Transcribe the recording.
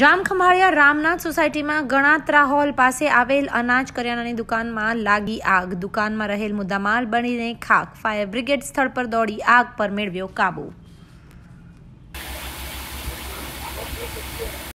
જામખંભાળિયા રામનાથ સોસાયટીમાં ગણાત્રા હોલ પાસે આવેલ અનાજ કરિયાણાની દુકાનમાં લાગી આગ દુકાનમાં રહેલ મુદ્દામાલ બનીને ખાક ફાયર બ્રિગેડ સ્થળ પર દોડી આગ પર મેળવ્યો કાબુ